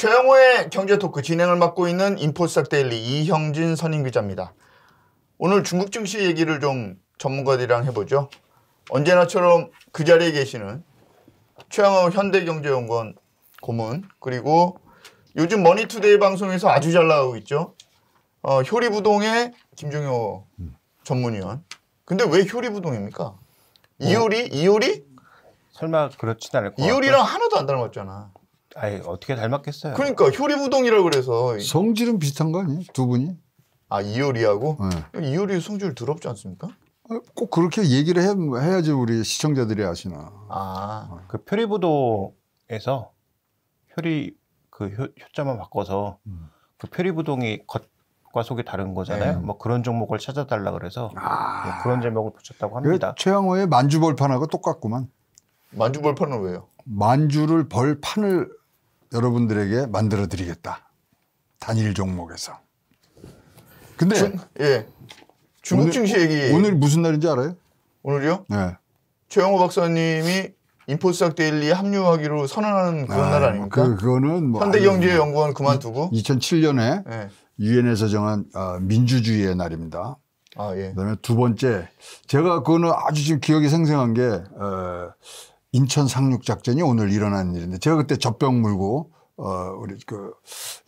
최영호의 경제토크 진행을 맡고 있는 인포스닥 데일리 이형진 선임 기자입니다. 오늘 중국 증시 얘기를 좀 전문가들이랑 해보죠. 언제나처럼 그 자리에 계시는 최영호 현대경제연구원 고문 그리고 요즘 머니투데이 방송에서 아주 잘 나오고 있죠. 어, 효리부동의 김종효 전문위원. 근데 왜 효리부동입니까? 뭐, 이효리? 이효리? 설마 그렇진 않을 것 같아. 이효리랑 하나도 안 닮았잖아. 아예 어떻게 닮았겠어요? 그러니까 효리부동이라 그래서 성질은 비슷한 거 아니에요? 두 분이? 아 이효리하고 네. 이효리 성질 더럽지 않습니까? 아, 꼭 그렇게 얘기를 해야, 지 우리 시청자들이 아시나. 아, 어, 그 표리부동에서 효리 그 효, 효자만 바꿔서 음. 그 표리부동이 겉과 속이 다른 거잖아요. 네. 뭐 그런 종목을 찾아달라 그래서 아. 네, 그런 제목을 붙였다고 합니다. 최양호의 만주벌판하고 똑같구만. 만주벌판은 왜요? 만주를 벌판을 여러분들에게 만들어 드리겠다. 단일 종목에서. 근데 주, 예. 중국 증시 얘기 오늘 무슨 날인지 알아요? 오늘요? 네. 최영호 박사님이 인포스닥 데일리에 합류하기로 선언하는 그런 아, 날 아닙니까? 그, 그거는 뭐 현대경제연구원 뭐 그만두고 2007년에 네. 예. 유엔에서 정한 어, 민주주의의 날입니다. 아, 예. 그다음에 두 번째 제가 그거는 아주 지금 기억이 생생한 게 어, 인천 상륙 작전이 오늘 일어난 일인데 제가 그때 젖병 물고 어 우리 그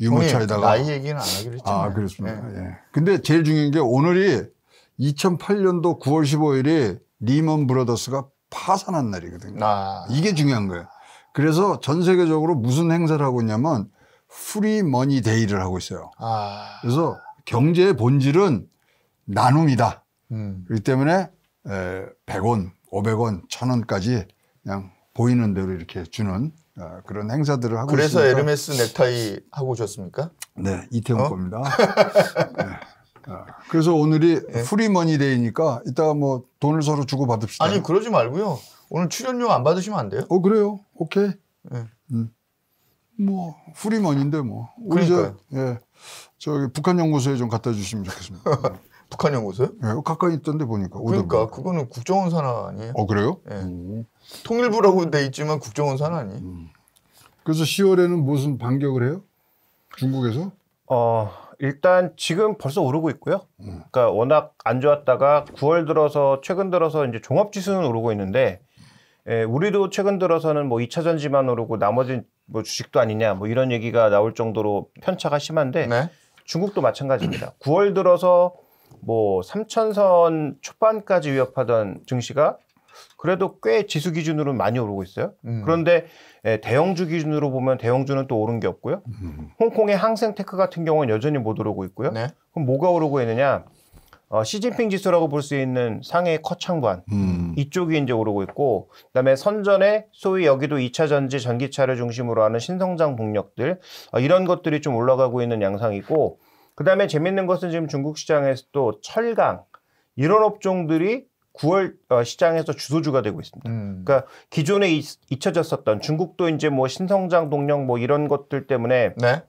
유모차에다가 나이 얘기는 안 하기로 했잖아요. 아 그렇습니다. 예. 네. 예. 근데 제일 중요한 게 오늘이 2008년도 9월 15일이 리먼 브라더스가 파산한 날이거든요. 아. 이게 중요한 거예요. 그래서 전 세계적으로 무슨 행사를 하고 있냐면 프리 머니 데이를 하고 있어요. 아. 그래서 경제의 본질은 나눔이다. 음. 그렇기 때문에 100원, 500원, 1000원까지 그냥 보이는 대로 이렇게 주는 어, 그런 행사들을 하고 그래서 있습니다. 그래서 에르메스 넥타이 하고 오셨습니까? 네, 이태원 어? 겁니다. 네. 어, 그래서 오늘이 네. 프리머니 데이니까 이따가 뭐 돈을 서로 주고 받읍시다. 아니 그러지 말고요. 오늘 출연료 안 받으시면 안 돼요? 어 그래요. 오케이. 네. 음. 뭐 프리머니인데 뭐. 그러니까요. 저, 예. 저기 북한 연구소에 좀 갖다 주시면 좋겠습니다. 북한 연구소요? 예, 가까이 있던데 보니까. 그러니까 오더블. 그거는 국정원 산하아니에요 어, 그래요? 예. 음. 통일부라고 돼 있지만 국정원 산하니. 음. 그래서 10월에는 무슨 반격을 해요? 중국에서? 어, 일단 지금 벌써 오르고 있고요. 음. 그러니까 워낙 안 좋았다가 9월 들어서 최근 들어서 이제 종합 지수는 오르고 있는데 예, 우리도 최근 들어서는 뭐 2차 전지만 오르고 나머지 뭐 주식도 아니냐 뭐 이런 얘기가 나올 정도로 편차가 심한데 네? 중국도 마찬가지입니다. 9월 들어서 뭐 3천선 초반까지 위협하던 증시가 그래도 꽤 지수 기준으로는 많이 오르고 있어요. 음. 그런데 예, 대형주 기준으로 보면 대형주는 또 오른 게 없고요. 음. 홍콩의 항생테크 같은 경우는 여전히 못 오르고 있고요. 네. 그럼 뭐가 오르고 있느냐? 어, 시진핑 지수라고 볼 수 있는 상해 커창관 음. 이쪽이 이제 오르고 있고 그다음에 선전에 소위 여기도 2차 전지 전기차를 중심으로 하는 신성장 동력들 어, 이런 것들이 좀 올라가고 있는 양상이고 그 다음에 재밌는 것은 지금 중국 시장에서 도 철강 이런 업종들이 9월 어, 시장에서 주소주가 되고 있습니다. 음. 그러니까 기존에 잊, 잊혀졌었던 중국도 이제 뭐 신성장 동력 뭐 이런 것들 때문에 네?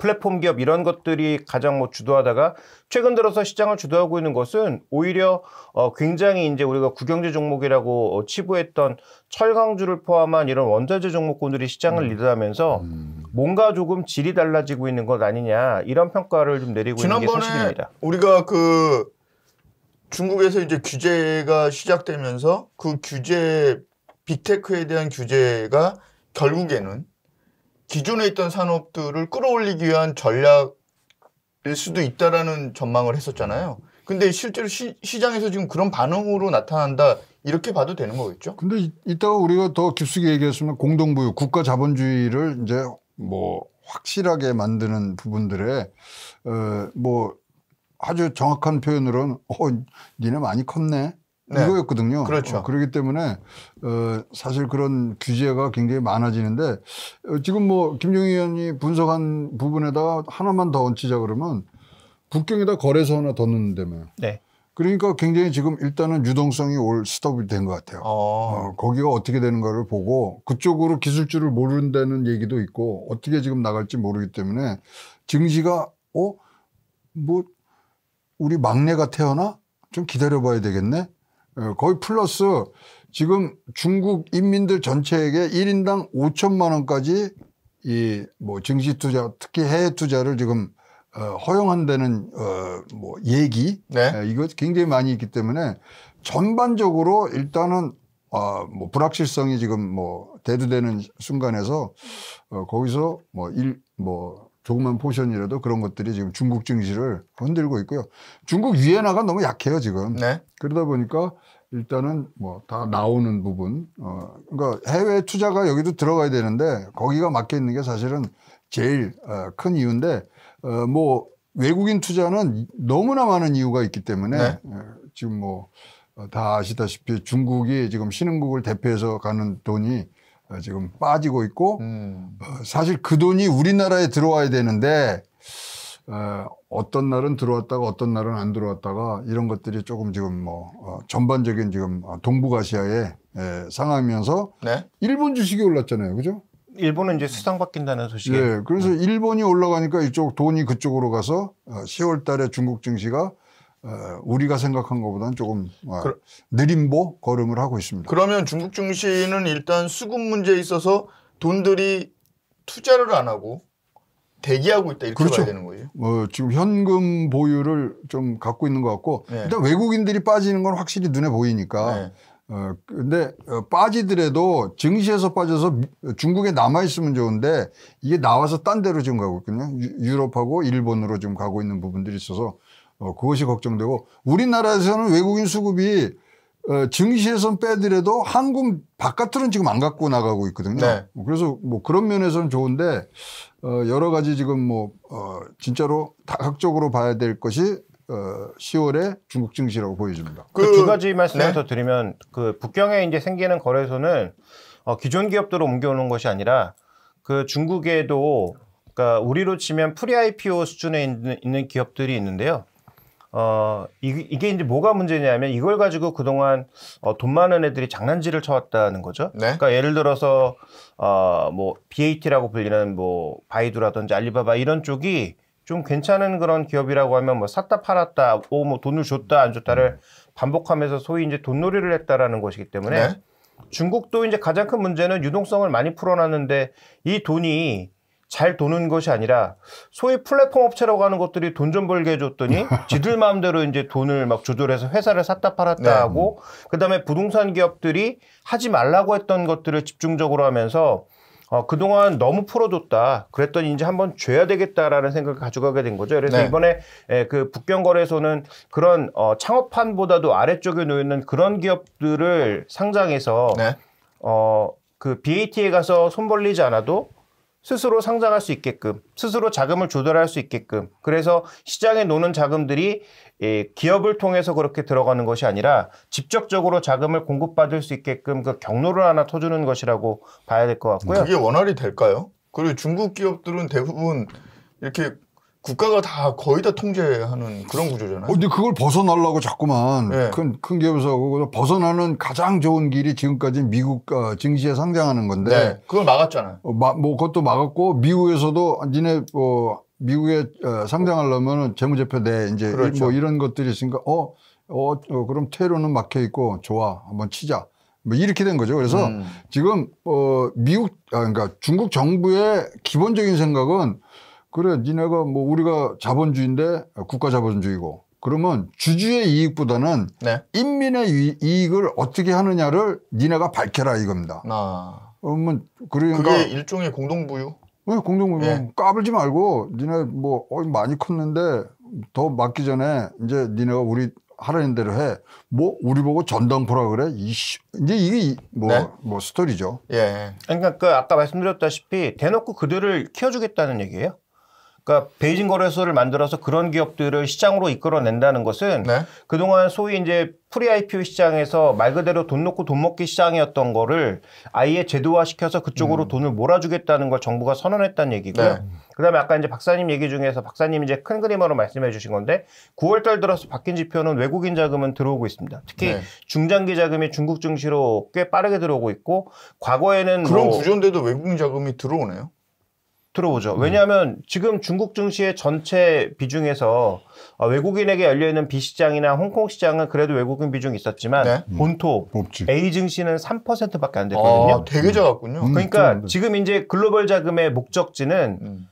플랫폼 기업 이런 것들이 가장 뭐 주도하다가 최근 들어서 시장을 주도하고 있는 것은 오히려 어 굉장히 이제 우리가 국영제 종목이라고 어 치부했던 철강주를 포함한 이런 원자재 종목군들이 시장을 음. 리드하면서 음. 뭔가 조금 질이 달라지고 있는 것 아니냐 이런 평가를 좀 내리고 있는 게 사실입니다. 우리가 그 중국에서 이제 규제가 시작되면서 그 규제 빅테크에 대한 규제가 결국에는 기존에 있던 산업들을 끌어올리기 위한 전략일 수도 있다라는 전망을 했었잖아요. 근데 실제로 시, 장에서 지금 그런 반응으로 나타난다 이렇게 봐도 되는 거겠죠? 근데 이, 이따가 우리가 더 깊숙이 얘기했으면 공동부유, 국가 자본주의를 이제 뭐 확실하게 만드는 부분들에 어, 뭐 아주 정확한 표현으로는 어, 니네 많이 컸네. 네. 이거였거든요. 그렇죠. 어, 그렇기 때문에 어, 사실 그런 규제가 굉장히 많아지는데 어, 지금 뭐김정희 의원이 분석한 부분에다가 하나만 더 얹히자 그러면 북경에다 거래소 하나 더 넣는다며. 네. 그러니까 굉장히 지금 일단은 유동성이 올 스톱이 된 것 같아요. 어. 어, 거기가 어떻게 되는가를 보고 그쪽으로 기술주를 모른다는 얘기도 있고 어떻게 지금 나갈지 모르기 때문에 증시가 어? 뭐 우리 막내가 태어나? 좀 기다려봐야 되겠네? 예, 거의 플러스 지금 중국 인민들 전체에게 1인당오천만 원까지 이 뭐 증시 투자 특히 해외 투자를 지금 어, 허용한다는 어, 뭐 얘기 네. 에, 예, 이거 굉장히 많이 있기 때문에 전반적으로 일단은 아, 뭐 불확실성이 지금 뭐 대두되는 순간에서 어, 거기서 뭐 일뭐 뭐 조그만 포션이라도 그런 것들이 지금 중국 증시를 흔들고 있고요. 중국 위엔화가 너무 약해요 지금. 네. 그러다 보니까 일단은 뭐 다 나오는 부분. 어, 그러니까 해외 투자가 여기도 들어가야 되는데 거기가 막혀 있는 게 사실은 제일 어, 큰 이유인데 어, 뭐 외국인 투자는 너무나 많은 이유가 있기 때문에 네. 어, 지금 뭐다 어, 아시다시피 중국이 지금 신흥국을 대표해서 가는 돈이 어, 지금 빠지고 있고 음. 어, 사실 그 돈이 우리나라에 들어와야 되는데 어, 어떤 날은 들어왔다가 어떤 날은 안 들어왔다가 이런 것들이 조금 지금 뭐 어, 전반적인 지금 어, 동북아시아의 예, 상황이면서 네? 일본 주식이 올랐잖아요, 그죠? 일본은 이제 수상 바뀐다는 소식이. 예, 그래서 음. 일본이 올라가니까 이쪽 돈이 그쪽으로 가서 10월 어, 달에 중국 증시가 어, 우리가 생각한 것보다는 조금 그, 느림보 걸음을 하고 있습니다. 그러면 중국 증시는 일단 수급 문제에 있어서 돈들이 투자를 안 하고 대기하고 있다 이렇게 그렇죠. 봐야 되는 거예요. 뭐 지금 현금 보유를 좀 갖고 있는 것 같고 네. 일단 외국인들이 빠지는 건 확실히 눈에 보이니까. 네. 어, 근데 빠지더라도 증시에서 빠져서 중국에 남아 있으면 좋은데 이게 나와서 딴 데로 지금 가고 있거든요. 유럽하고 일본으로 지금 가고 있는 부분들이 있어서 어, 그것이 걱정되고 우리나라에서는 외국인 수급이 어, 증시에선 빼더라도 한국 바깥으로는 지금 안 갖고 나가고 있거든요. 네. 뭐 그래서 뭐 그런 면에서는 좋은데 어, 여러 가지 지금 뭐 어, 진짜로 다각적으로 봐야 될 것이 어, 10월에 중국 증시라고 보여집니다. 그두 그 가지 말씀을 네? 더 드리면 그 북경에 이제 생기는 거래소는 어, 기존 기업들로 옮겨오는 것이 아니라 그 중국에도 그러니까 우리로 치면 프리 IPO 수준에 있는, 있는 기업들이 있는데요. 어, 이, 이게 이제 뭐가 문제냐면 이걸 가지고 그동안 어, 돈 많은 애들이 장난질을 쳐왔다는 거죠. 네? 그러니까 예를 들어서 어, 뭐 BAT라고 불리는 뭐 바이두라든지 알리바바 이런 쪽이 좀 괜찮은 그런 기업이라고 하면 뭐 샀다 팔았다, 오, 뭐 돈을 줬다 안 줬다를 음. 반복하면서 소위 이제 돈놀이를 했다라는 것이기 때문에 네? 중국도 이제 가장 큰 문제는 유동성을 많이 풀어놨는데 이 돈이 잘 도는 것이 아니라 소위 플랫폼 업체라고 하는 것들이 돈 좀 벌게 해줬더니 지들 마음대로 이제 돈을 막 조절해서 회사를 샀다 팔았다 네. 하고 그다음에 부동산 기업들이 하지 말라고 했던 것들을 집중적으로 하면서 어, 그동안 너무 풀어줬다. 그랬더니 이제 한번 줘야 되겠다라는 생각을 가져가게 된 거죠. 그래서 네. 이번에 예, 그 북경거래소는 그런 어, 창업판보다도 아래쪽에 놓여있는 그런 기업들을 상장해서 네. 어, 그 BAT에 가서 손 벌리지 않아도 스스로 상장할 수 있게끔, 스스로 자금을 조달할 수 있게끔, 그래서 시장에 노는 자금들이 예, 기업을 통해서 그렇게 들어가는 것이 아니라 직접적으로 자금을 공급받을 수 있게끔 그 경로를 하나 터주는 것이라고 봐야 될 것 같고요. 그게 원활히 될까요? 그리고 중국 기업들은 대부분 이렇게 국가가 다 거의 다 통제하는 그런 구조잖아요. 어, 근데 그걸 벗어나려고 자꾸만 네. 큰, 큰 기업에서 벗어나는 가장 좋은 길이 지금까지 미국 어, 증시에 상장하는 건데. 네. 그걸 막았잖아요. 어, 마, 뭐 그것도 막았고 미국에서도 니네 뭐 미국에 어, 상장하려면 재무제표 내 이제 그렇죠. 뭐 이런 것들이 있으니까 어, 어, 어 그럼 테러는 막혀 있고 좋아 한번 치자. 뭐 이렇게 된 거죠. 그래서 음. 지금 어 미국 아 그러니까 중국 정부의 기본적인 생각은 그래, 니네가 뭐 우리가 자본주의인데 국가 자본주의고 그러면 주주의 이익보다는 네. 인민의 이익을 어떻게 하느냐를 니네가 밝혀라 이겁니다. 아. 그러면 그러니까 그게 일종의 공동부유. 네, 공동부유. 예. 까불지 말고 니네 뭐 어, 많이 컸는데 더 맞기 전에 이제 니네가 우리 하라는 대로 해. 뭐 우리 보고 전당포라 그래. 이씨. 이제 이게 뭐뭐 네? 뭐 스토리죠. 예. 그러니까 그 아까 말씀드렸다시피 대놓고 그들을 키워주겠다는 얘기예요. 그러니까 베이징 거래소를 만들어서 그런 기업들을 시장으로 이끌어낸다는 것은 네. 그동안 소위 이제 프리 IPO 시장에서 말 그대로 돈 놓고 돈 먹기 시장이었던 거를 아예 제도화시켜서 그쪽으로 음. 돈을 몰아주겠다는 걸 정부가 선언했다는 얘기고요. 네. 그다음에 아까 이제 박사님 얘기 중에서 박사님 이제 큰 그림으로 말씀해 주신 건데 9월달 들어서 바뀐 지표는 외국인 자금은 들어오고 있습니다. 특히 네. 중장기 자금이 중국 증시로 꽤 빠르게 들어오고 있고 과거에는 그런 뭐 구조인데도 외국인 자금이 들어오네요. 들어보죠 음. 왜냐하면 음. 지금 중국 증시의 전체 비중에서 어, 외국인에게 열려있는 B 시장이나 홍콩 시장은 그래도 외국인 비중이 있었지만 네? 음. 본토 없지. A 증시는 3%밖에 안 됐거든요. 아, 되게 작았군요. 음, 그러니까 음, 지금 이제 글로벌 자금의 목적지는 음.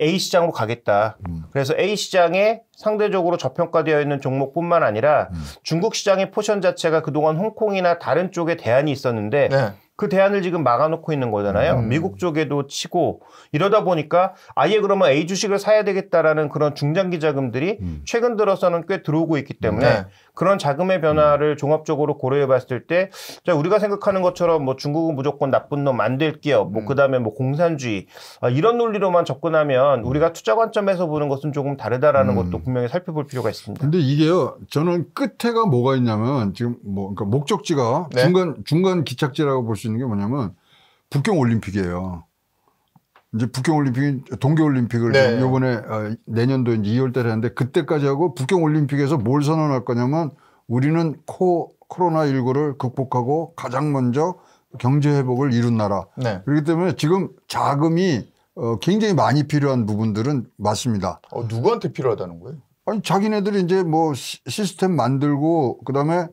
A 시장으로 가겠다. 그래서 A 시장에 상대적으로 저평가되어 있는 종목뿐만 아니라 중국 시장의 포션 자체가 그동안 홍콩이나 다른 쪽에 대안이 있었는데 네. 그 대안을 지금 막아놓고 있는 거잖아요. 음. 미국 쪽에도 치고 이러다 보니까 아예 그러면 A 주식을 사야 되겠다라는 그런 중장기 자금들이 음. 최근 들어서는 꽤 들어오고 있기 때문에 네. 그런 자금의 변화를 종합적으로 고려해 봤을 때 자, 우리가 생각하는 것처럼 뭐 중국은 무조건 나쁜 놈 만들 기업 뭐 음. 그다음에 뭐 공산주의 아, 이런 논리로만 접근하면 우리가 음. 투자 관점에서 보는 것은 조금 다르다라는 음. 것도 분명히 살펴볼 필요가 있습니다. 근데 이게요. 저는 끝에가 뭐가 있냐면 지금 뭐 그러니까 목적지가 네. 중간 중간 기착지라고 볼 수 있는 게 뭐냐면 북경 올림픽이에요. 이제 북경올림픽, 동계올림픽을 네. 이번에 어, 내년도 이제 2월달에 했는데 그때까지 하고 북경올림픽에서 뭘 선언할 거냐면 우리는 코 코로나 19를 극복하고 가장 먼저 경제 회복을 이룬 나라. 네. 그렇기 때문에 지금 자금이 어, 굉장히 많이 필요한 부분들은 맞습니다. 어, 누구한테 필요하다는 거예요? 아니 자기네들이 이제 뭐 시, 스템 만들고 그다음에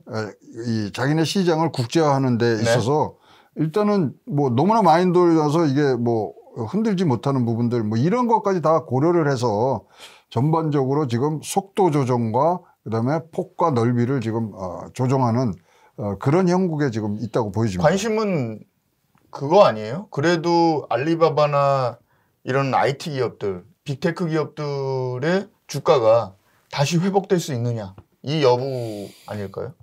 이 자기네 시장을 국제화하는 데 네. 있어서 네. 일단은 뭐 너무나 많이 돌려서 이게 뭐 흔들지 못하는 부분들 뭐 이런 것까지 다 고려를 해서 전반적으로 지금 속도 조정과 그다음에 폭과 넓이를 지금 어, 조정하는 어, 그런 형국에 지금 있다고 보여집니다. 관심은 그거 아니에요? 그래도 알리바바나 이런 IT 기업들, 빅테크 기업들의 주가가 다시 회복될 수 있느냐 이 여부 아닐까요?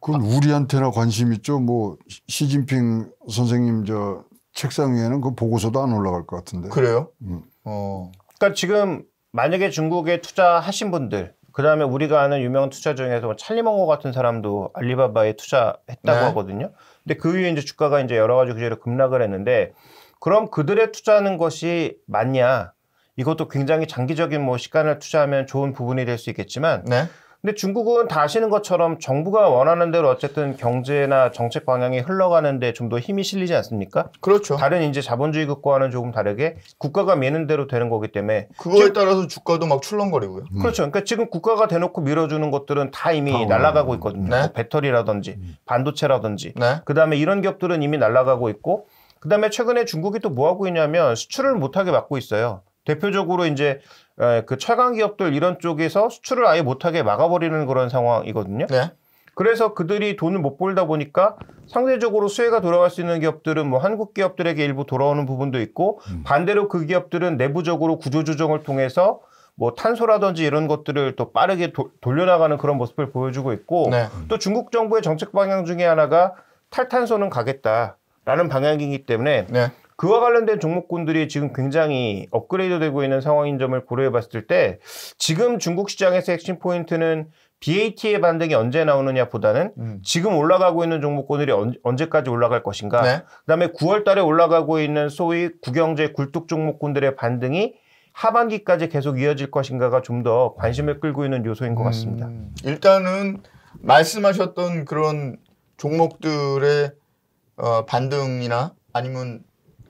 그건 아. 우리한테나 관심 있죠. 뭐 시진핑 선생님 저 책상 위에는 그 보고서도 안 올라갈 것 같은데. 그래요? 음. 어. 그러니까 지금 만약에 중국에 투자하신 분들 그다음에 우리가 아는 유명한 투자 중에서 뭐 찰리멍거 같은 사람도 알리바바에 투자했다고 네. 하거든요. 근데 그 이후에 이제 주가가 이제 여러 가지 규제로 급락을 했는데 그럼 그들의 투자하는 것이 맞냐? 이것도 굉장히 장기적인 뭐 시간을 투자하면 좋은 부분이 될 수 있겠지만 네. 근데 중국은 다 아시는 것처럼 정부가 원하는 대로 어쨌든 경제나 정책 방향이 흘러가는데 좀 더 힘이 실리지 않습니까? 그렇죠. 다른 이제 자본주의 국가와는 조금 다르게 국가가 매는 대로 되는 거기 때문에 그거에 따라서 주가도 막 출렁거리고요. 음. 그렇죠. 그러니까 지금 국가가 대놓고 밀어주는 것들은 다 이미 아, 날아가고 있거든요. 네? 뭐 배터리라든지 음. 반도체라든지 네? 그다음에 이런 기업들은 이미 날아가고 있고 그다음에 최근에 중국이 또 뭐 하고 있냐면 수출을 못하게 막고 있어요. 대표적으로 이제 예, 그 철강 기업들 이런 쪽에서 수출을 아예 못하게 막아버리는 그런 상황이거든요. 네. 그래서 그들이 돈을 못 벌다 보니까 상대적으로 수혜가 돌아갈 수 있는 기업들은 뭐 한국 기업들에게 일부 돌아오는 부분도 있고 음. 반대로 그 기업들은 내부적으로 구조조정을 통해서 뭐 탄소라든지 이런 것들을 또 빠르게 도, 돌려나가는 그런 모습을 보여주고 있고 네. 또 중국 정부의 정책 방향 중에 하나가 탈탄소는 가겠다라는 방향이기 때문에 네. 그와 관련된 종목군들이 지금 굉장히 업그레이드 되고 있는 상황인 점을 고려해 봤을 때 지금 중국 시장에서 핵심 포인트는 BAT의 반등이 언제 나오느냐 보다는 음. 지금 올라가고 있는 종목군들이 언, 제까지 올라갈 것인가. 네. 그 다음에 9월 달에 올라가고 있는 소위 국영제 굴뚝 종목군들의 반등이 하반기까지 계속 이어질 것인가가 좀 더 관심을 끌고 있는 요소인 것 같습니다. 음. 일단은 말씀하셨던 그런 종목들의 어, 반등이나 아니면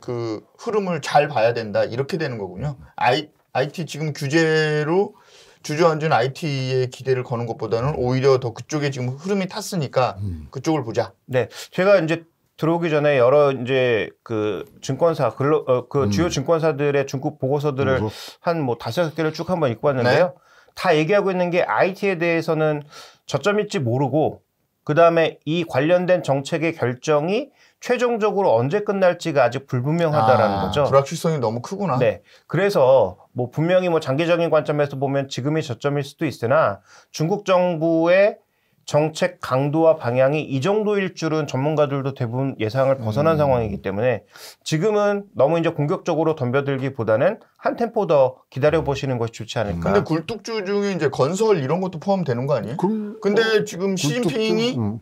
그 흐름을 잘 봐야 된다 이렇게 되는 거군요. 아이, IT 지금 규제로 주저앉은 IT의 기대를 거는 것보다는 오히려 더 그쪽에 지금 흐름이 탔으니까 음. 그쪽을 보자. 네, 제가 이제 들어오기 전에 여러 이제 그 증권사 근로 어, 그 음. 주요 증권사들의 중국 보고서들을 음. 한뭐 다섯 개를 쭉 한번 읽고 왔는데요. 네? 다 얘기하고 있는 게 IT에 대해서는 저점일지 모르고 그 다음에 이 관련된 정책의 결정이 최종적으로 언제 끝날지가 아직 불분명하다라는 아, 거죠. 불확실성이 너무 크구나. 네. 그래서 뭐 분명히 뭐 장기적인 관점에서 보면 지금이 저점일 수도 있으나 중국 정부의 정책 강도와 방향이 이 정도일 줄은 전문가들도 대부분 예상을 벗어난 음. 상황이기 때문에 지금은 너무 이제 공격적으로 덤벼들기보다는 한 템포 더 기다려 보시는 것이 좋지 않을까. 근데 굴뚝주 중에 이제 건설 이런 것도 포함되는 거 아니에요? 굴, 근데 어, 지금 시진핑이 음.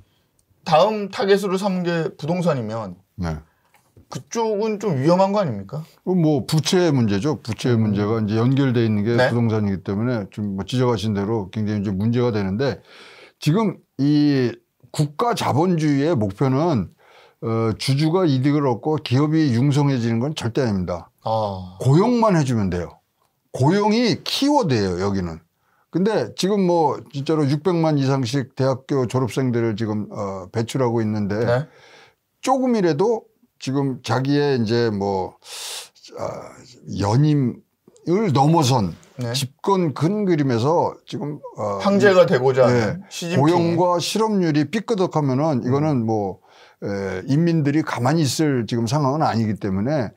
다음 타겟으로 삼은 게 부동산이면 네. 그쪽은 좀 위험한 거 아닙니까? 어, 뭐 부채 문제죠. 부채 음. 문제가 이제 연결돼 있는 게 네? 부동산이기 때문에 좀 뭐 지적하신 대로 굉장히 이제 문제가 되는데 지금 이 국가 자본주의의 목표는 어, 주주가 이득을 얻고 기업이 융성해지는 건 절대 아닙니다. 아. 고용만 해주면 돼요. 고용이 키워드예요 여기는. 근데 지금 뭐 진짜로 600만 이상씩 대학교 졸업생들을 지금 어, 배출하고 있는데 네? 조금이라도 지금 자기의 이제 뭐 아, 연임을 넘어선 네. 집권 근그림에서 지금 어, 황제가 되고자 네. 하는 네. 고용과 실업률이 삐끄덕하면은 이거는 음. 뭐 에, 인민들이 가만히 있을 지금 상황은 아니기 때문에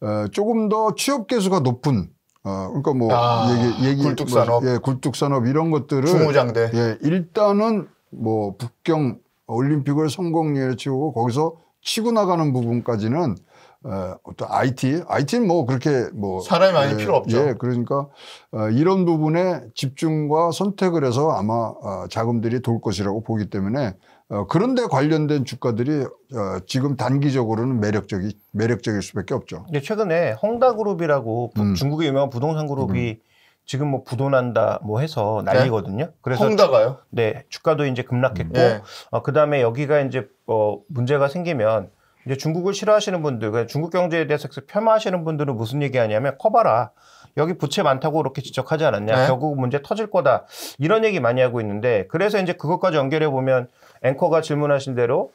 어, 조금 더 취업 개수가 높은 어, 그러니까 뭐 아, 얘기, 얘기 굴뚝산업, 뭐, 예, 굴뚝산업 이런 것들을 중장대 예, 일단은 뭐 북경 올림픽을 성공리에 치우고 거기서 치고 나가는 부분까지는 어, 어떤 IT, IT는 뭐 그렇게 뭐 사람이 많이 예, 필요 없죠. 예, 그러니까 어, 이런 부분에 집중과 선택을 해서 아마 어, 자금들이 돌 것이라고 보기 때문에 어, 그런데 관련된 주가들이 어, 지금 단기적으로는 매력적이 매력적일 수밖에 없죠. 네, 최근에 헝다그룹이라고 음. 중국의 유명한 부동산 그룹이 음. 지금 뭐 부도난다 뭐 해서 네. 난리거든요. 네? 그래서 헝다가요? 네, 주가도 이제 급락했고 음. 네. 어, 그다음에 여기가 이제 어, 문제가 생기면 이제 중국을 싫어하시는 분들, 그러니까 중국 경제에 대해서 폄하하시는 분들은 무슨 얘기하냐면 커봐라. 여기 부채 많다고 그렇게 지적하지 않았냐. 네? 결국 문제 터질 거다. 이런 얘기 많이 하고 있는데 그래서 이제 그것까지 연결해 보면 앵커가 질문하신 대로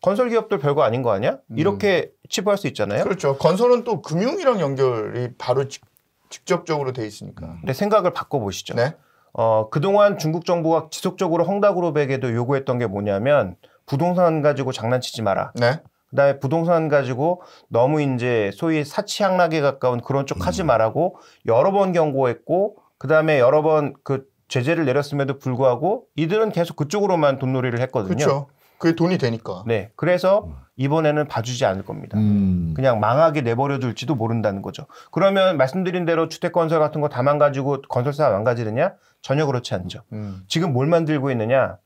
건설 기업들 별거 아닌 거 아니야? 음. 이렇게 음. 치부할 수 있잖아요. 그렇죠. 건설은 또 금융이랑 연결이 바로 직, 직 접적으로돼 있으니까. 근데 생각을 바꿔 보시죠. 네? 어, 그동안 중국 정부가 지속적으로 헝다그룹에게도 요구했던 게 뭐냐면 부동산 가지고 장난치지 마라. 네? 그다음에 부동산 가지고 너무 이제 소위 사치향락에 가까운 그런 쪽 음. 하지 말라고 여러 번 경고했고 그다음에 여러 번 그 제재를 내렸음에도 불구하고 이들은 계속 그쪽으로만 돈놀이를 했거든요. 그렇죠. 그게 돈이 되니까. 네. 그래서 음. 이번에는 봐주지 않을 겁니다. 음. 그냥 망하게 내버려 둘지도 모른다는 거죠. 그러면 말씀드린 대로 주택 건설 같은 거 다 망가지고 건설사 망가지느냐? 전혀 그렇지 않죠. 음. 지금 뭘 만들고 있느냐?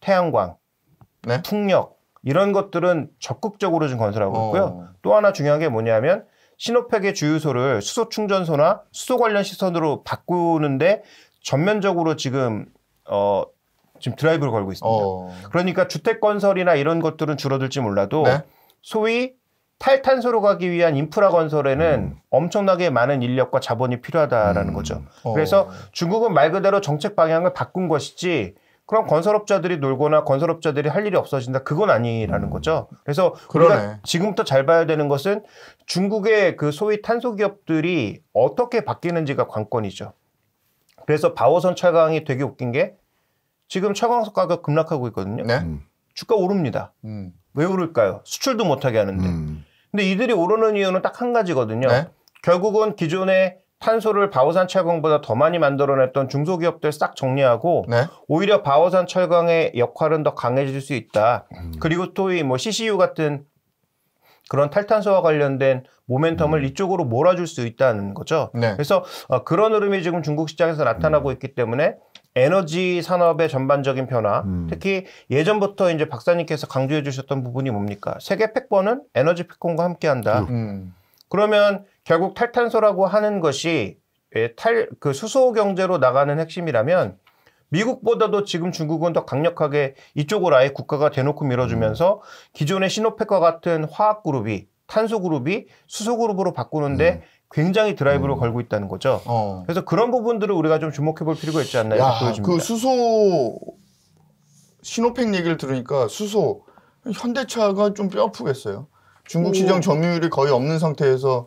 태양광, 네? 풍력, 이런 것들은 적극적으로 좀 건설하고 어. 있고요. 또 하나 중요한 게 뭐냐면 신호팩의 주유소를 수소 충전소나 수소 관련 시선으로 바꾸는데 전면적으로 지금 어 지금 드라이브를 걸고 있습니다. 어. 그러니까 주택 건설이나 이런 것들은 줄어들지 몰라도 네? 소위 탈탄소로 가기 위한 인프라 건설에는 음. 엄청나게 많은 인력과 자본이 필요하다라는 음. 거죠. 어. 그래서 어. 중국은 말 그대로 정책 방향을 바꾼 것이지 그럼 건설업자들이 놀거나 건설업자들이 할 일이 없어진다 그건 아니라는 음. 거죠. 그래서 그러네. 우리가 지금부터 잘 봐야 되는 것은 중국의 그 소위 탄소 기업들이 어떻게 바뀌는지가 관건이죠. 그래서 바오선 철강이 되게 웃긴 게 지금 철광석 가격 급락하고 있거든요. 네? 음. 주가 오릅니다. 음. 왜 오를까요? 수출도 못하게 하는데. 음. 근데 이들이 오르는 이유는 딱 한 가지거든요. 네? 결국은 기존에 탄소를 바오산 철강보다 더 많이 만들어냈던 중소기업들 싹 정리하고 네? 오히려 바오산 철강의 역할은 더 강해질 수 있다. 음. 그리고 또 이 뭐 CCU 같은 그런 탈탄소와 관련된 모멘텀을 음. 이쪽으로 몰아줄 수 있다는 거죠. 네. 그래서 어, 그런 흐름이 지금 중국 시장에서 나타나고 음. 있기 때문에 에너지 산업의 전반적인 변화, 음. 특히 예전부터 이제 박사님께서 강조해 주셨던 부분이 뭡니까? 세계 패권은 에너지 패권과 함께한다. 음. 그러면 결국 탈탄소라고 하는 것이 예, 탈그 수소 경제로 나가는 핵심이라면 미국보다도 지금 중국은 더 강력하게 이쪽으로 아예 국가가 대놓고 밀어주면서 음. 기존의 시노펙과 같은 화학 그룹이 탄소 그룹이 수소 그룹으로 바꾸는데 음. 굉장히 드라이브를 음. 걸고 있다는 거죠. 어. 그래서 그런 부분들을 우리가 좀 주목해 볼 필요가 있지 않나 야, 보여집니다. 그 수소 시노펙 얘기를 들으니까 수소 현대차가 좀 뼈아프겠어요. 중국 시장 점유율이 거의 없는 상태에서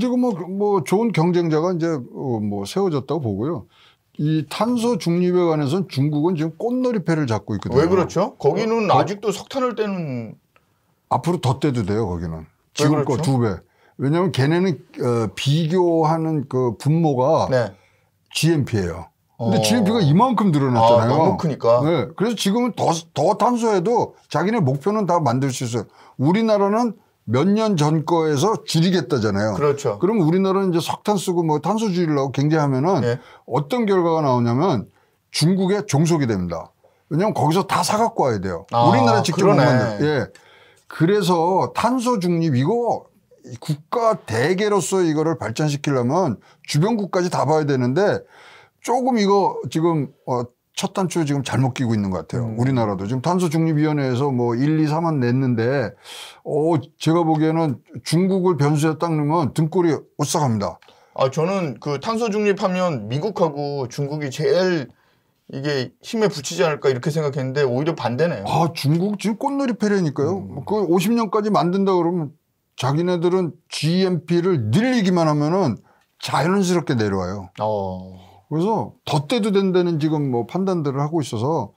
지금 그 뭐, 뭐 좋은 경쟁자가 이제 어, 뭐 세워졌다고 보고요. 이 탄소 중립에 관해서는 중국은 지금 꽃놀이패를 잡고 있거든요. 왜 그렇죠? 거기는 어? 아직도 석탄을 떼는 앞으로 더 떼도 돼요. 거기는 지금 그렇죠? 두 배. 왜냐면 걔네는 어, 비교하는 그 분모가 네. GMP예요. 근데 어. GMP가 이만큼 늘어났잖아요. 아, 너무 크니까. 네. 그래서 지금은 더, 더탄소에도 자기네 목표는 다 만들 수 있어요. 우리나라는 몇년전 거에서 줄이겠다잖아요. 그렇죠. 그럼 우리나라는 이제 석탄 쓰고 뭐 탄소 줄이려고 경쟁하면은 네. 어떤 결과가 나오냐면 중국에 종속이 됩니다. 왜냐하면 거기서 다 사갖고 와야 돼요. 아, 우리나라 직접 못 만든. 예. 그래서 탄소 중립 이거 국가 대계로서 이거를 발전시키려면 주변국까지 다 봐야 되는데 조금 이거 지금 어첫 단추 지금 잘못 끼고 있는 것 같아요. 음. 우리나라도 지금 탄소 중립위원회에서 뭐 1, 2, 3만 냈는데, 어 제가 보기에는 중국을 변수에 딱 넣으면 등골이 오싹합니다. 아 저는 그 탄소 중립하면 미국하고 중국이 제일 이게 힘에 붙이지 않을까 이렇게 생각했는데 오히려 반대네요. 아 중국 지금 꽃놀이 패래니까요. 음. 그 뭐 50년까지 만든다 그러면 자기네들은 GMP를 늘리기만 하면은 자연스럽게 내려와요. 어. 그래서 덧대도 된다는 지금 뭐 판단들을 하고 있어서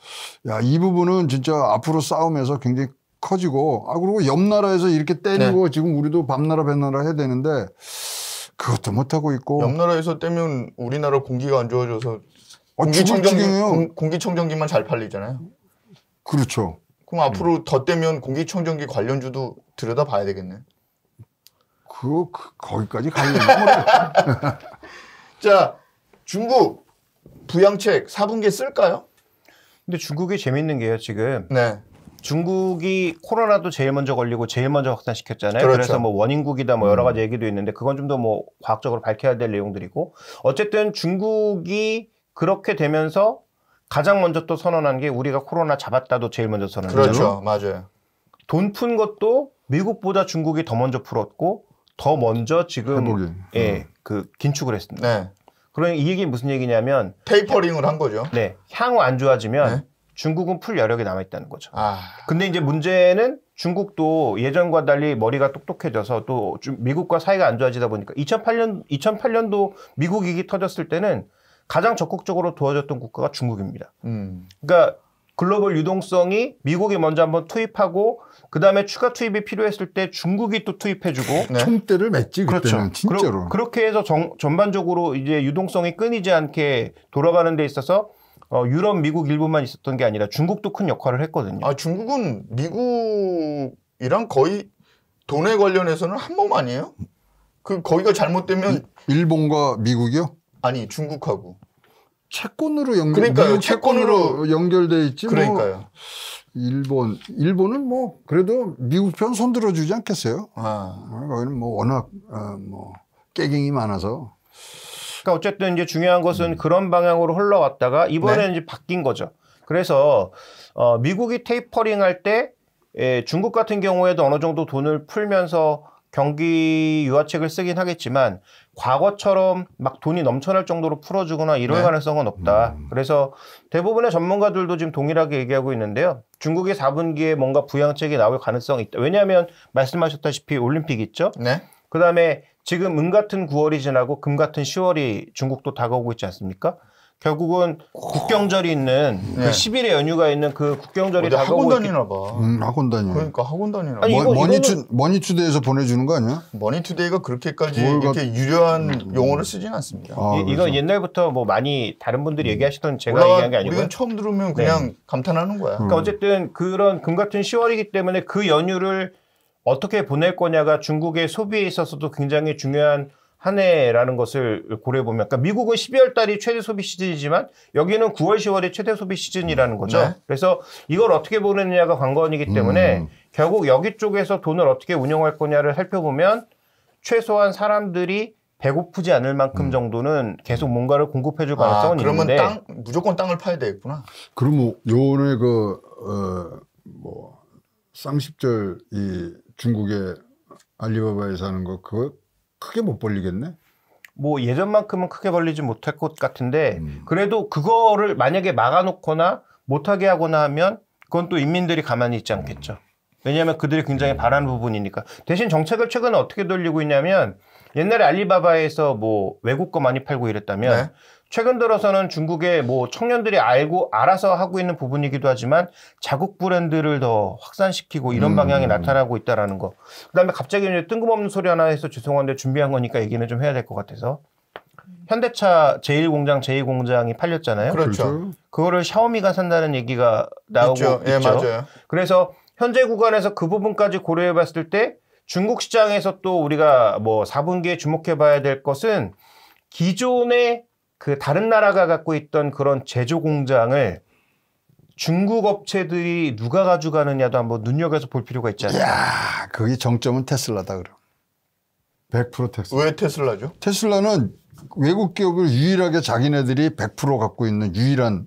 야이 부분은 진짜 앞으로 싸움에서 굉장히 커지고 아 그리고 옆 나라에서 이렇게 때리고 네. 지금 우리도 밤나라 배나라 해야 되는데 그것도 못하고 있고 옆 나라에서 떼면 우리나라 공기가 안 좋아져서 아, 공기청정기, 공기청정기만 잘 팔리잖아요. 그렇죠. 그럼 앞으로 음. 더 떼면 공기청정기 관련주도 들여다 봐야 되겠네. 그, 그 거기까지 가려면 뭐. 자 중국 부양책 4분기에 쓸까요? 근데 중국이 재밌는 게요, 지금. 네. 중국이 코로나도 제일 먼저 걸리고 제일 먼저 확산시켰잖아요. 그렇죠. 그래서뭐 원인국이다 뭐 여러 음. 가지 얘기도 있는데 그건 좀 더 뭐 과학적으로 밝혀야 될 내용들이고 어쨌든 중국이 그렇게 되면서 가장 먼저 또 선언한 게 우리가 코로나 잡았다도 제일 먼저 선언했죠. 그렇죠. 맞아요. 돈 푼 것도 미국보다 중국이 더 먼저 풀었고 더 먼저 지금 예, 음. 그 긴축을 했습니다. 네. 그런 이 얘기 무슨 얘기냐면 테이퍼링을 한 거죠. 네, 향후 안 좋아지면 네? 중국은 풀 여력이 남아 있다는 거죠. 아... 근데 이제 문제는 중국도 예전과 달리 머리가 똑똑해져서 또 미국과 사이가 안 좋아지다 보니까 2008년 2008년도 미국 위기 터졌을 때는 가장 적극적으로 도와줬던 국가가 중국입니다. 음. 그러니까 글로벌 유동성이 미국이 먼저 한번 투입하고 그다음에 추가 투입이 필요했을 때 중국이 또 투입해주고 네. 총대를 맺지 그렇죠. 진짜로 그러, 그렇게 해서 정, 전반적으로 이제 유동성이 끊이지 않게 돌아가는 데 있어서 어, 유럽, 미국, 일본만 있었던 게 아니라 중국도 큰 역할을 했거든요. 아 중국은 미국이랑 거의 돈에 관련해서는 한 몸 아니에요? 그 거기가 잘못되면 일본과 미국이요? 아니 중국하고 채권으로 연결 그러니까요. 채권으로 연결돼 있지. 뭐. 그러니까요. 뭐 일본 일본은 뭐 그래도 미국 편 손들어 주지 않겠어요? 아. 뭐 거기는 뭐 워낙 어, 뭐 깨갱이 많아서. 그러니까 어쨌든 이제 중요한 것은 음. 그런 방향으로 흘러왔다가 이번에는 네. 이제 바뀐 거죠. 그래서 어 미국이 테이퍼링 할때 예, 중국 같은 경우에도 어느 정도 돈을 풀면서 경기 유화책을 쓰긴 하겠지만 과거처럼 막 돈이 넘쳐날 정도로 풀어주거나 이럴 네. 가능성은 없다. 음. 그래서 대부분의 전문가들도 지금 동일하게 얘기하고 있는데요. 중국이 4분기에 뭔가 부양책이 나올 가능성이 있다. 왜냐하면 말씀하셨다시피 올림픽 있죠. 네. 그다음에 지금 은 같은 9월이 지나고 금 같은 10월이 중국도 다가오고 있지 않습니까? 결국은 국경절이 있는 그 네. 그 10일의 연휴가 있는 그 국경절이 어, 학원 다니나 봐. 음, 학원 다니. 그러니까 학원 다니나. 아니, 봐. 뭐, 머니투 이거는... 머니투데이에서 보내주는 거 아니야? 머니투데이가 그렇게까지 월가... 이렇게 유려한 음, 음, 용어를 쓰진 않습니다. 아, 이, 건 옛날부터 뭐 많이 다른 분들이 음. 얘기하시던 제가 올라가, 얘기한 게 아니고 우리가 처음 들으면 네. 그냥 네. 감탄하는 거야. 그러니까 음. 어쨌든 그런 금 같은 10월이기 때문에 그 연휴를 어떻게 보낼 거냐가 중국의 소비에 있어서도 굉장히 중요한 한 해라는 것을 고려해 보면, 그러니까 미국은 12월 달이 최대 소비 시즌이지만 여기는 9월, 10월이 최대 소비 시즌이라는 거죠. 네. 그래서 이걸 어떻게 보느냐가 관건이기 음. 때문에 음. 결국 여기 쪽에서 돈을 어떻게 운영할 거냐를 살펴보면 최소한 사람들이 배고프지 않을 만큼 음. 정도는 계속 뭔가를 공급해줄 아, 가능성은 아, 그러면 있는데. 땅 무조건 땅을 파야 되겠구나. 그러면 뭐, 요번에 그어뭐 쌍십절 이 중국의 알리바바에 사는 거 그거 크게 못 벌리겠네. 뭐 예전만큼은 크게 벌리지 못할 것 같은데 음. 그래도 그거를 만약에 막아놓거나 못하게 하거나 하면 그건 또 인민들이 가만히 있지 않겠죠. 왜냐하면 그들이 굉장히 음. 바라는 부분이니까. 대신 정책을 최근에 어떻게 돌리고 있냐면 옛날에 알리바바에서 뭐 외국 거 많이 팔고 이랬다면 네. 최근 들어서는 중국의 뭐 청년들이 알고 알아서 하고 있는 부분이기도 하지만 자국 브랜드를 더 확산시키고 이런 음. 방향이 나타나고 있다라는 거. 그다음에 갑자기 뜬금없는 소리 하나 해서 죄송한데 준비한 거니까 얘기는 좀 해야 될 것 같아서 현대차 제1공장, 제2공장이 팔렸잖아요. 그렇죠. 그렇죠. 그거를 샤오미가 산다는 얘기가 나오고 있죠. 예, 있죠. 예, 맞아요. 그래서 현재 구간에서 그 부분까지 고려해 봤을 때 중국 시장에서 또 우리가 뭐 4분기에 주목해 봐야 될 것은 기존의 그 다른 나라가 갖고 있던 그런 제조 공장을 중국 업체들이 누가 가져가느냐도 한번 눈여겨서 볼 필요가 있지 않요 야, 거기 정점은 테슬라다 그럼. 100% 테슬라. 왜 테슬라죠? 테슬라는 외국 기업을 유일하게 자기네들이 100% 갖고 있는 유일한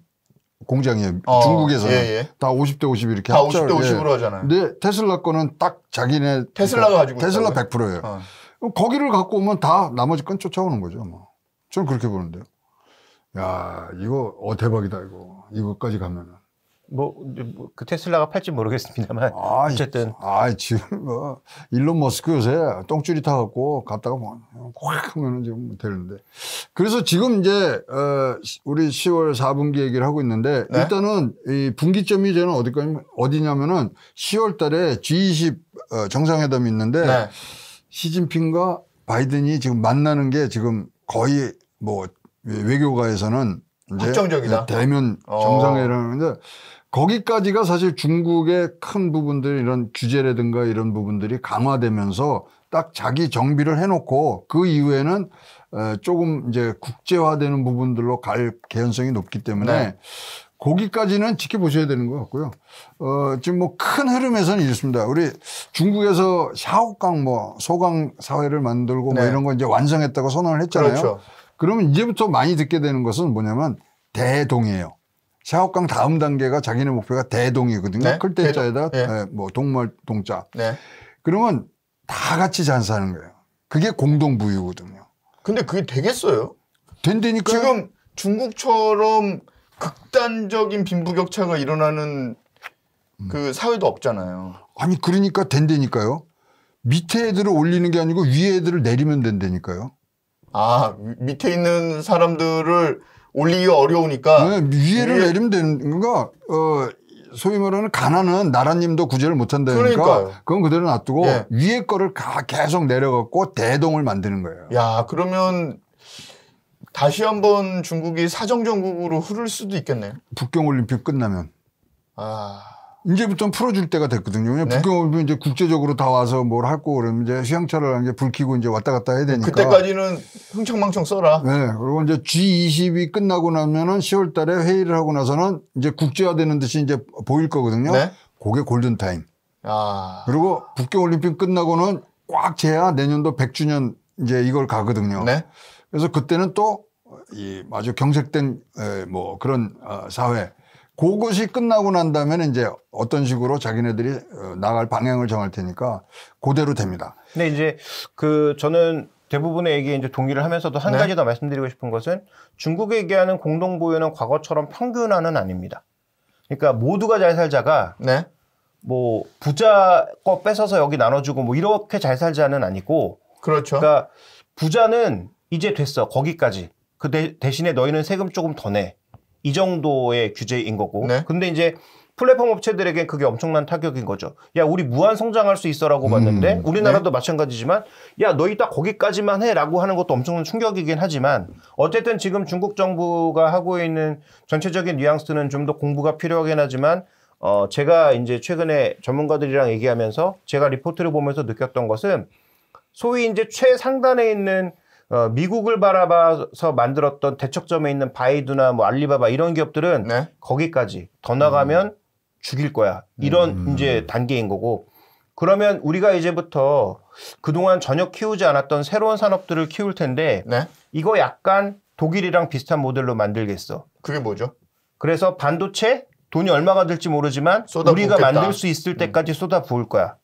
공장이에요. 어, 중국에서는 예, 예. 다 50대 50 이렇게 다 합절, 50대 50으로 예. 하잖아요. 근데 테슬라 거는 딱 자기네 그러니까 테슬라가 가지고 테슬라 100%예요. 어. 거기를 갖고 오면 다 나머지 건 쫓아오는 거죠, 뭐. 저는 그렇게 보는데요. 야, 이거, 어, 대박이다, 이거. 이거까지 가면은. 뭐, 뭐 그 테슬라가 팔지 모르겠습니다만. 아, 어쨌든. 아, 지금 뭐, 일론 머스크 요새 똥줄이 타갖고 갔다가 뭐, 확 하면은 지금 되는데. 그래서 지금 이제, 어, 우리 10월 4분기 얘기를 하고 있는데, 네? 일단은 이 분기점이 저는 어디까지, 어디냐면은 10월 달에 G20 어, 정상회담이 있는데, 네. 시진핑과 바이든이 지금 만나는 게 지금 거의 뭐 예, 외교가에서는 확정적이다. 예, 대면 정상회라는데 어. 거기까지가 사실 중국의 큰 부분들 이런 규제라든가 이런 부분들이 강화되면서 딱 자기 정비를 해놓고 그 이후에는 어, 조금 이제 국제화되는 부분들로 갈 개연성이 높기 때문에 네. 거기까지는 지켜보셔야 되는 것 같고요. 어, 지금 뭐 큰 흐름에서는 이렇습니다. 우리 중국에서 샤오강 뭐 소강 사회를 만들고 뭐 네. 뭐 이런 거 이제 완성했다고 선언을 했잖아요. 그렇죠. 그러면 이제부터 많이 듣게 되는 것은 뭐냐면 대동이에요. 샤오캉 다음 단계가 자기네 목표가 대동이거든요. 네? 클 대자에다 네. 예. 네. 뭐 동물 동자. 네. 그러면 다 같이 잔 사는 하 거예요. 그게 공동 부유거든요. 근데 그게 되겠어요? 된다니까 지금 중국처럼 극단적인 빈부격차가 일어나는 그 음. 그 사회도 없잖아요. 아니 그러니까 된다니까요. 밑에 애들을 올리는 게 아니고 위에 애들을 내리면 된다니까요. 아 밑에 있는 사람들을 올리기 어려우니까 네, 위에를 내리면 되는 건가? 그러니까, 어 소위 말하는 가난은 나라님도 구제를 못한다니까 그러니까요. 그건 그대로 놔두고 예. 위에 거를 가, 계속 내려갖고 대동을 만드는 거예요. 야 그러면 다시 한번 중국이 사정정국으로 흐를 수도 있겠네요. 북경올림픽 끝나면. 아. 이제부터는 풀어줄 때가 됐거든요. 네? 북경오비 이제 국제적으로 다 와서 뭘 하고 그러면 이제 휴양차를 이제 불키고 이제 왔다 갔다 해야 되니까. 그때까지는 흥청망청 써라. 네. 그리고 이제 G20이 끝나고 나면은 10월 달에 회의를 하고 나서는 이제 국제화되는 듯이 이제 보일 거거든요. 네? 그게 골든타임. 아. 그리고 북경올림픽 끝나고는 꽉 재야 내년도 100주년 이제 이걸 가거든요. 네? 그래서 그때는 또 이 아주 경색된 에뭐 그런 어 사회 그것이 끝나고 난다음에 이제 어떤 식으로 자기네들이 어, 나갈 방향을 정할 테니까 그대로 됩니다. 근 이제 그 저는 대부분의 얘기에 이제 동의를 하면서도 한 네. 가지 더 말씀드리고 싶은 것은 중국이 얘기하는 공동보유는 과거처럼 평균화는 아닙니다. 그러니까 모두가 잘 살자가 네. 뭐 부자 거 뺏어서 여기 나눠주고 뭐 이렇게 잘 살자는 아니고 그렇죠. 그러니까 부자는 이제 됐어 거기까지 그 대, 신에 너희는 세금 조금 더 내. 이 정도의 규제인 거고. 네. 근데 이제 플랫폼 업체들에게 그게 엄청난 타격인 거죠. 야, 우리 무한 성장할 수 있어라고 음, 봤는데 우리나라도 네. 마찬가지지만 야, 너희 딱 거기까지만 해라고 하는 것도 엄청난 충격이긴 하지만 어쨌든 지금 중국 정부가 하고 있는 전체적인 뉘앙스는 좀 더 공부가 필요하긴 하지만 어 제가 이제 최근에 전문가들이랑 얘기하면서 제가 리포트를 보면서 느꼈던 것은 소위 이제 최상단에 있는 어, 미국을 바라봐서 만들었던 대척점에 있는 바이두나 뭐 알리바바 이런 기업들은 네? 거기까지 더 나가면 음. 죽일 거야. 이런 음. 이제 단계인 거고. 그러면 우리가 이제부터 그동안 전혀 키우지 않았던 새로운 산업들을 키울 텐데 네? 이거 약간 독일이랑 비슷한 모델로 만들겠어. 그게 뭐죠? 그래서 반도체 돈이 얼마가 들지 모르지만 우리가 겠다 만들 수 있을 음. 때까지 음. 쏟아 부을 거야.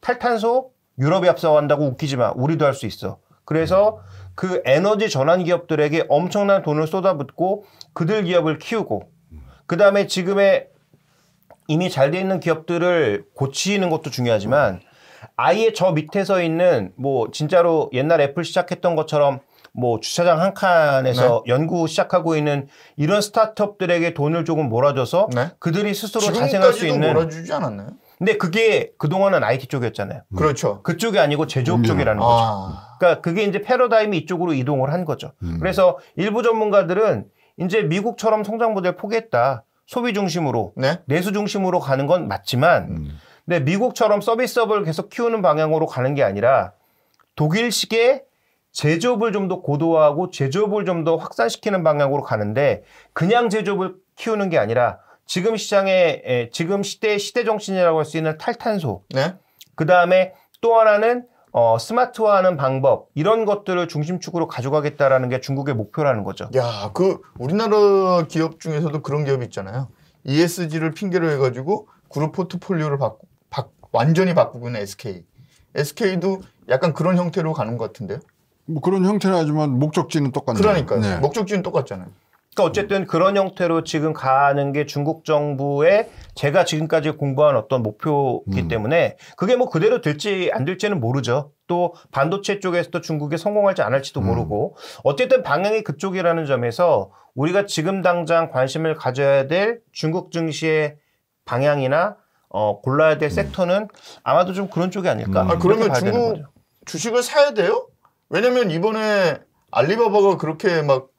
탈탄소 유럽이 앞서간다고 웃기지 마. 우리도 할 수 있어. 그래서 음. 그 에너지 전환 기업들에게 엄청난 돈을 쏟아붓고 그들 기업을 키우고 그 다음에 지금의 이미 잘 돼 있는 기업들을 고치는 것도 중요하지만 아예 저 밑에서 있는 뭐 진짜로 옛날 애플 시작했던 것처럼 뭐 주차장 한 칸에서 네. 연구 시작하고 있는 이런 스타트업들에게 돈을 조금 몰아줘서 네. 그들이 스스로 자생할 수 있는 몰아주지 않았나요? 근데 그게 그동안은 IT 쪽이었잖아요. 음. 그렇죠. 그쪽이 아니고 제조업 쪽이라는 아. 거죠. 아. 그러니까 그게 이제 패러다임이 이쪽으로 이동을 한 거죠. 음. 그래서 일부 전문가들은 이제 미국처럼 성장 모델 포기했다. 소비 중심으로 네? 내수 중심으로 가는 건 맞지만 음. 근데 미국처럼 서비스업을 계속 키우는 방향으로 가는 게 아니라 독일식의 제조업을 좀 더 고도화하고 제조업을 좀 더 확산시키는 방향으로 가는데 그냥 제조업을 키우는 게 아니라 지금 시장의 지금 시대 시대 정신이라고 할 수 있는 탈탄소. 네? 그 다음에 또 하나는 어, 스마트화하는 방법 이런 것들을 중심축으로 가져가겠다라는 게 중국의 목표라는 거죠. 야, 그 우리나라 기업 중에서도 그런 기업이 있잖아요. ESG를 핑계로 해가지고 그룹 포트폴리오를 바꾸, 바, 완전히 바꾸고 있는 SK. SK도 약간 그런 형태로 가는 것 같은데요. 뭐 그런 형태는 하지만 목적지는 똑같네요. 그러니까 네. 목적지는 똑같잖아요. 그러니까 어쨌든 그런 형태로 지금 가는 게 중국 정부의 제가 지금까지 공부한 어떤 목표이기 음. 때문에 그게 뭐 그대로 될지 안 될지는 모르죠. 또 반도체 쪽에서도 중국이 성공할지 안 할지도 음. 모르고 어쨌든 방향이 그쪽이라는 점에서 우리가 지금 당장 관심을 가져야 될 중국 증시의 방향이나 어 골라야 될 음. 섹터는 아마도 좀 그런 쪽이 아닐까. 음. 아, 그러면 중국 주식을 사야 돼요? 왜냐면 이번에 알리바바가 그렇게 막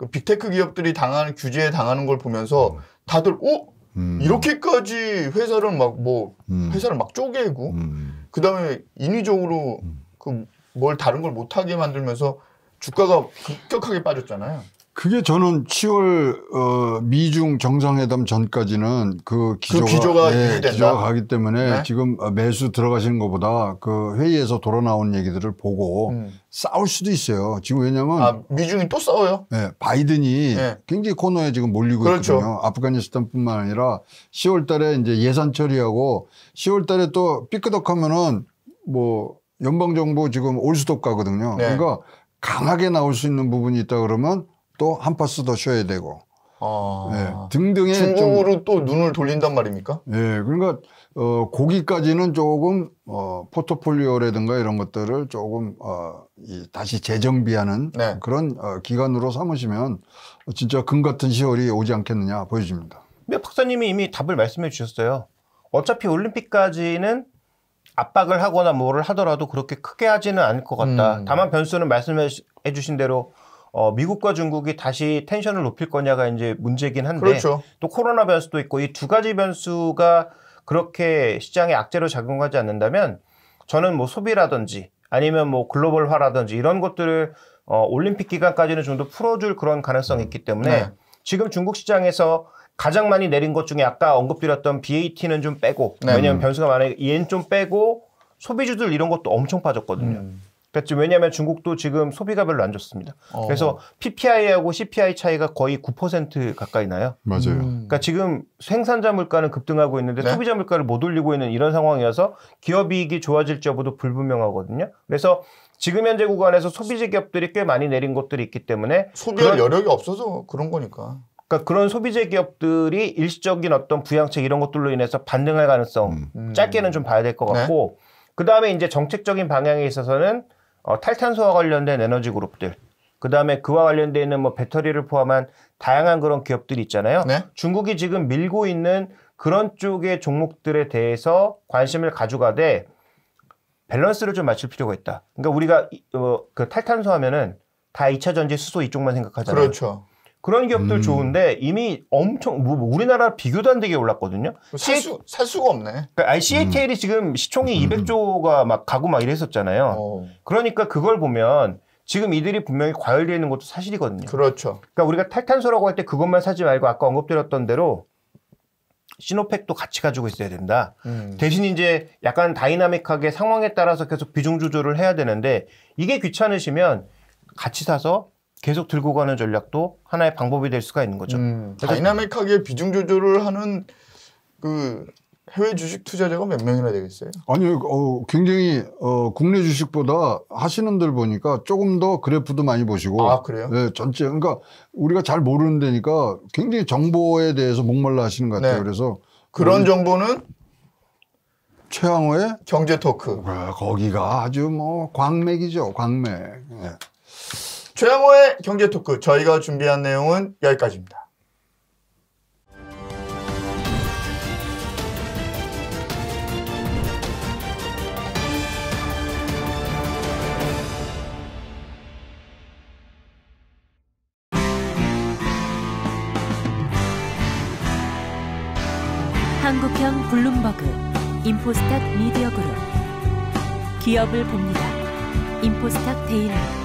그 빅테크 기업들이 당하는 규제에 당하는 걸 보면서 음. 다들 어 음. 이렇게까지 회사를 막뭐 음. 회사를 막 쪼개고 음. 그다음에 인위적으로 그 뭘 다른 걸 못하게 만들면서 주가가 급격하게 빠졌잖아요. 그게 저는 10월 어, 미중 정상회담 전까지는 그 기조가, 그 기조가, 네, 기조가 가기 때문에 네? 지금 매수 들어가시는 것보다 그 회의에서 돌아 나온 얘기들을 보고 음. 싸울 수도 있어요. 지금 왜냐면 아, 미중이 또 싸워요? 네, 바이든이 네. 굉장히 코너에 지금 몰리고 그렇죠. 있거든요. 아프가니스탄뿐만 아니라 10월달에 이제 예산 처리하고 10월달에 또 삐끄덕하면은 뭐 연방 정부 지금 올 수도 가거든요. 네. 그러니까 강하게 나올 수 있는 부분이 있다 그러면 또한 파스 더 쉬어야 되고 아... 네, 등등의 중국으로 좀... 또 눈을 돌린단 말입니까? 네, 그러니까 어, 고기까지는 조금 어, 포트폴리오라든가 이런 것들을 조금 어, 이, 다시 재정비하는 네. 그런 어, 기간으로 삼으시면 진짜 금 같은 시월이 오지 않겠느냐 보여집니다. 네, 박사님이 이미 답을 말씀해 주셨어요. 어차피 올림픽까지는 압박을 하거나 뭐를 하더라도 그렇게 크게 하지는 않을 것 같다. 음... 다만 변수는 말씀해 주신 대로 어, 미국과 중국이 다시 텐션을 높일 거냐가 이제 문제긴 한데 그렇죠. 또 코로나 변수도 있고 이 두 가지 변수가 그렇게 시장에 악재로 작용하지 않는다면 저는 뭐 소비라든지 아니면 뭐 글로벌화라든지 이런 것들을 어, 올림픽 기간까지는 좀 더 풀어줄 그런 가능성이 있기 때문에 네. 지금 중국 시장에서 가장 많이 내린 것 중에 아까 언급드렸던 BAT는 좀 빼고 네. 왜냐하면 음. 변수가 많아요. 엔좀 빼고 소비주들 이런 것도 엄청 빠졌거든요. 음. 그렇죠 왜냐하면 중국도 지금 소비가 별로 안 좋습니다. 어. 그래서 PPI하고 CPI 차이가 거의 9% 가까이 나요. 맞아요. 음. 그러니까 지금 생산자 물가는 급등하고 있는데 네? 소비자 물가를 못 올리고 있는 이런 상황이어서 기업이익이 좋아질지 여부도 불분명하거든요. 그래서 지금 현재 구간에서 소비재 기업들이 꽤 많이 내린 것들이 있기 때문에 소비할 그런... 여력이 없어서 그런 거니까. 그러니까 그런 소비재 기업들이 일시적인 어떤 부양책 이런 것들로 인해서 반등할 가능성 음. 짧게는 좀 봐야 될것 네. 같고 네? 그 다음에 이제 정책적인 방향에 있어서는 어, 탈탄소와 관련된 에너지 그룹들 그다음에 그와 관련돼 있는 뭐 배터리를 포함한 다양한 그런 기업들이 있잖아요. 네? 중국이 지금 밀고 있는 그런 쪽의 종목들에 대해서 관심을 가져가되 밸런스를 좀 맞출 필요가 있다. 그러니까 우리가 어, 그 탈탄소 하면은 다 2차 전지 수소 이쪽만 생각하잖아요. 그렇죠. 그런 기업들 음. 좋은데 이미 엄청 뭐 우리나라 비교도 안 되게 올랐거든요. 살, 수, 살 수가 없네. 그러니까 CATL이 음. 지금 시총이 음. 200조가 막 가고 막 이랬었잖아요. 오. 어. 그러니까 그걸 보면 지금 이들이 분명히 과열되어 있는 것도 사실이거든요. 그렇죠. 그러니까 우리가 탈탄소라고 할 때 그것만 사지 말고 아까 언급드렸던 대로 시노팩도 같이 가지고 있어야 된다. 음. 대신 이제 약간 다이나믹하게 상황에 따라서 계속 비중 조절을 해야 되는데 이게 귀찮으시면 같이 사서 계속 들고 가는 전략도 하나의 방법이 될 수가 있는 거죠. 음, 다이나믹하게 비중 조절을 하는 그 해외 주식 투자자가 몇 명이나 되겠어요? 아니 어, 굉장히 어, 국내 주식보다 하시는들 보니까 조금 더 그래프도 많이 보시고, 아 그래요? 네, 전체 그러니까 우리가 잘 모르는 데니까 굉장히 정보에 대해서 목말라 하시는 것 같아요. 네. 그래서 그런 정보는 최양호의 경제 토크. 아, 거기가 아주 뭐 광맥이죠, 광맥. 네. 최영호의 경제 토크 저희가 준비한 내용은 여기까지입니다. 한국형 블룸버그 인포스탁 미디어그룹 기업을 봅니다. 인포스탁 데일리